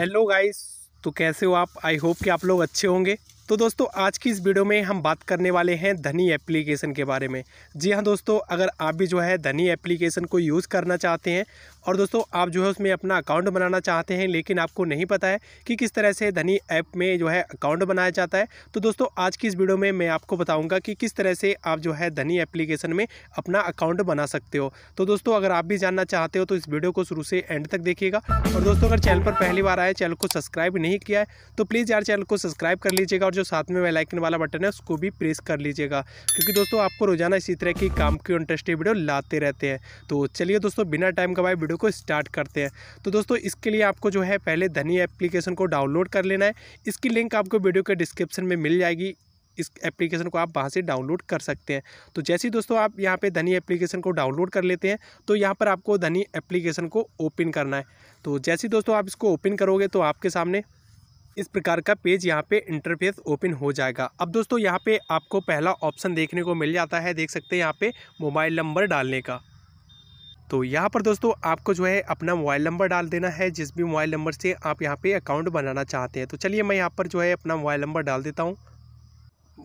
hello guys तो कैसे हो आप आई होप कि आप लोग अच्छे होंगे तो दोस्तों आज की इस वीडियो में हम बात करने वाले हैं धनी एप्लीकेशन के बारे में जी हाँ दोस्तों अगर आप भी जो है धनी एप्लीकेशन को यूज़ करना चाहते हैं और दोस्तों आप जो है उसमें अपना अकाउंट बनाना चाहते हैं लेकिन आपको नहीं पता है कि किस तरह से धनी ऐप में जो है अकाउंट बनाया जाता है तो दोस्तों आज की इस वीडियो में मैं आपको बताऊँगा कि किस तरह से आप जो है धनी एप्लीकेशन में अपना अकाउंट बना सकते हो तो दोस्तों अगर आप भी जानना चाहते हो तो इस वीडियो को शुरू से एंड तक देखिएगा और दोस्तों अगर चैनल पर पहली बार आए चैनल को सब्सक्राइब नहीं किया है तो प्लीज़ यार चैनल को सब्सक्राइब कर लीजिएगा और जो साथ में वेलाइकन वाला बटन है उसको भी प्रेस कर लीजिएगा क्योंकि दोस्तों आपको रोजाना इसी तरह की काम की इंटरेस्टिंग वीडियो लाते रहते हैं तो चलिए दोस्तों बिना टाइम कमाए वीडियो को स्टार्ट करते हैं तो दोस्तों इसके लिए आपको जो है पहले धनी एप्लीकेशन को डाउनलोड कर लेना है इसकी लिंक आपको वीडियो के डिस्क्रिप्शन में मिल जाएगी इस एप्लीकेशन को आप वहाँ से डाउनलोड कर सकते हैं तो जैसे ही दोस्तों आप यहाँ पे धनी एप्लीकेशन को डाउनलोड कर लेते हैं तो यहाँ पर आपको धनी एप्लीकेशन को ओपन करना है तो जैसे ही दोस्तों आप इसको ओपन करोगे तो आपके सामने इस प्रकार का पेज यहाँ पे इंटरफेस ओपन हो जाएगा अब दोस्तों यहाँ पे आपको पहला ऑप्शन देखने को मिल जाता है देख सकते हैं यहाँ पे मोबाइल नंबर डालने का तो यहाँ पर दोस्तों आपको जो है अपना मोबाइल नंबर डाल देना है जिस भी मोबाइल नंबर से आप यहाँ पे अकाउंट बनाना चाहते हैं तो चलिए मैं यहाँ पर जो है अपना मोबाइल नंबर डाल देता हूँ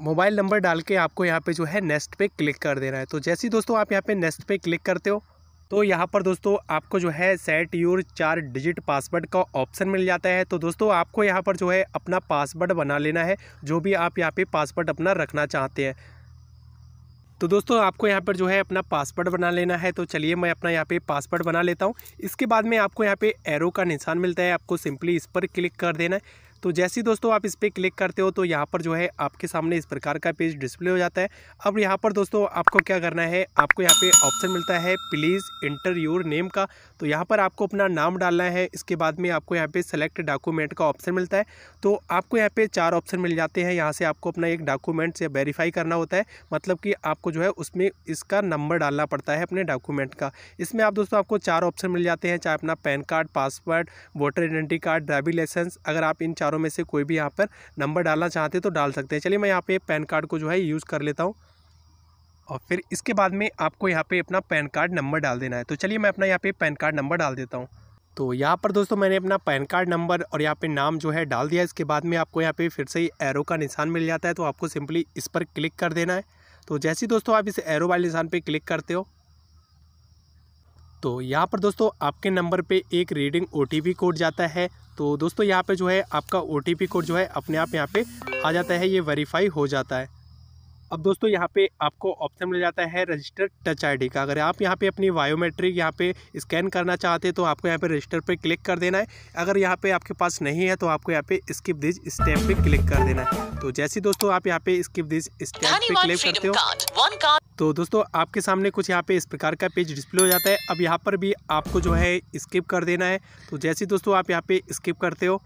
मोबाइल नंबर डाल के आपको यहाँ पे जो है नेक्स्ट पे क्लिक कर देना है तो जैसे ही दोस्तों आप यहाँ पे नेक्स्ट पे क्लिक करते हो तो यहाँ पर दोस्तों आपको जो है सेट योर चार डिजिट पासवर्ड का ऑप्शन मिल जाता है तो दोस्तों आपको यहाँ पर जो है अपना पासवर्ड बना लेना है जो भी आप यहाँ पे पासवर्ड अपना रखना चाहते हैं तो दोस्तों आपको यहाँ पर जो है अपना पासवर्ड बना लेना है तो चलिए मैं अपना यहाँ पे पासवर्ड बना लेता हूँ इसके बाद में आपको यहाँ पे एरो का निशान मिलता है आपको सिंपली इस पर क्लिक कर देना है तो जैसे ही दोस्तों आप इस पर क्लिक करते हो तो यहाँ पर जो है आपके सामने इस प्रकार का पेज डिस्प्ले हो जाता है अब यहाँ पर दोस्तों आपको क्या करना है आपको यहाँ पे ऑप्शन मिलता है प्लीज़ इंटर योर नेम का तो यहाँ पर आपको अपना नाम डालना है इसके बाद में आपको यहाँ पे सेलेक्ट डॉक्यूमेंट का ऑप्शन मिलता है तो आपको यहाँ पे चार ऑप्शन मिल जाते हैं यहाँ से आपको अपना एक डॉक्यूमेंट से वेरीफाई करना होता है मतलब कि आपको जो है उसमें इसका नंबर डालना पड़ता है अपने डॉक्यूमेंट का इसमें आप दोस्तों आपको चार ऑप्शन मिल जाते हैं चाहे अपना PAN card password voter identity card driving licence अगर आप इन चारों नंबरों में से कोई भी यहाँ पर नंबर डालना चाहते तो डाल सकते हैं चलिए मैं यहाँ पे पैन कार्ड को जो है यूज़ कर लेता हूँ और फिर इसके बाद में आपको यहाँ पे अपना पैन कार्ड नंबर डाल देना है तो चलिए मैं अपना यहाँ पे पैन कार्ड नंबर डाल देता हूँ तो यहाँ पर दोस्तों मैंने अपना पैन कार्ड नंबर और यहाँ पे नाम जो है डाल दिया इसके बाद में आपको यहाँ पे फिर से एरो का निशान मिल जाता है तो आपको सिंपली इस पर क्लिक कर देना है तो जैसे ही दोस्तों आप इस एरो वाले निशान पर क्लिक करते हो तो यहाँ पर दोस्तों आपके नंबर पर एक रीडिंग ओ कोड जाता है तो दोस्तों यहाँ पे जो है आपका ओ कोड जो है अपने आप यहाँ पे आ जाता है ये वेरीफाई हो जाता है अब दोस्तों यहाँ पे आपको ऑप्शन मिल जाता है रजिस्टर टच आईडी का अगर आप यहाँ पे अपनी बायोमेट्रिक यहाँ पे स्कैन करना चाहते हैं तो आपको यहाँ पे रजिस्टर पे क्लिक कर देना है अगर यहाँ पे आपके पास नहीं है तो आपको यहाँ पे स्किप दिज स्टेप पे क्लिक कर देना है तो जैसे दोस्तों आप यहाँ पे स्किप दिज स्टेप पे क्लिक करते हो तो दोस्तों आपके सामने कुछ यहाँ पे इस प्रकार का पेज डिस्प्ले हो जाता है अब यहाँ पर भी आपको जो है स्किप कर देना है तो जैसे दोस्तों आप यहाँ पे स्किप करते हो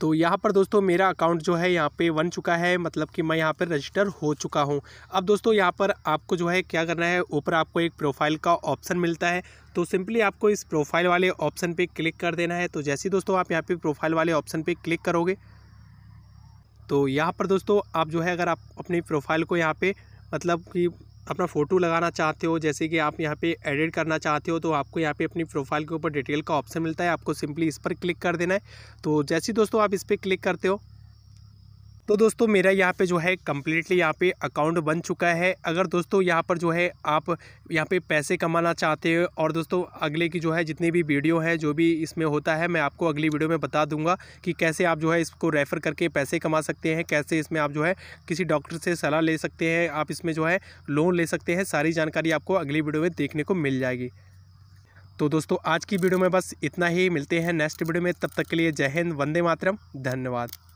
तो यहाँ पर दोस्तों मेरा अकाउंट जो है यहाँ पे बन चुका है मतलब कि मैं यहाँ पर रजिस्टर हो चुका हूँ अब दोस्तों यहाँ पर आपको जो है क्या करना है ऊपर आपको एक प्रोफाइल का ऑप्शन मिलता है तो सिंपली आपको इस प्रोफाइल वाले ऑप्शन पे क्लिक कर देना है तो जैसे दोस्तों आप यहाँ पे प्रोफाइल वाले ऑप्शन पर क्लिक करोगे तो यहाँ पर दोस्तों आप जो है अगर आप अपनी प्रोफाइल को यहाँ पर मतलब कि अपना फ़ोटो लगाना चाहते हो जैसे कि आप यहाँ पे एडिट करना चाहते हो तो आपको यहाँ पे अपनी प्रोफाइल के ऊपर डिटेल का ऑप्शन मिलता है आपको सिंपली इस पर क्लिक कर देना है तो जैसे दोस्तों आप इस पर क्लिक करते हो तो दोस्तों मेरा यहाँ पे जो है कम्प्लीटली यहाँ पे अकाउंट बन चुका है अगर दोस्तों यहाँ पर जो है आप यहाँ पे पैसे कमाना चाहते हो और दोस्तों अगले की जो है जितनी भी वीडियो है जो भी इसमें होता है मैं आपको अगली वीडियो में बता दूंगा कि कैसे आप जो है इसको रेफ़र करके पैसे कमा सकते हैं कैसे इसमें आप जो है किसी डॉक्टर से सलाह ले सकते हैं आप इसमें जो है लोन ले सकते हैं सारी जानकारी आपको अगली वीडियो में देखने को मिल जाएगी तो दोस्तों आज की वीडियो में बस इतना ही मिलते हैं नेक्स्ट वीडियो में तब तक के लिए जय हिंद वंदे मातरम धन्यवाद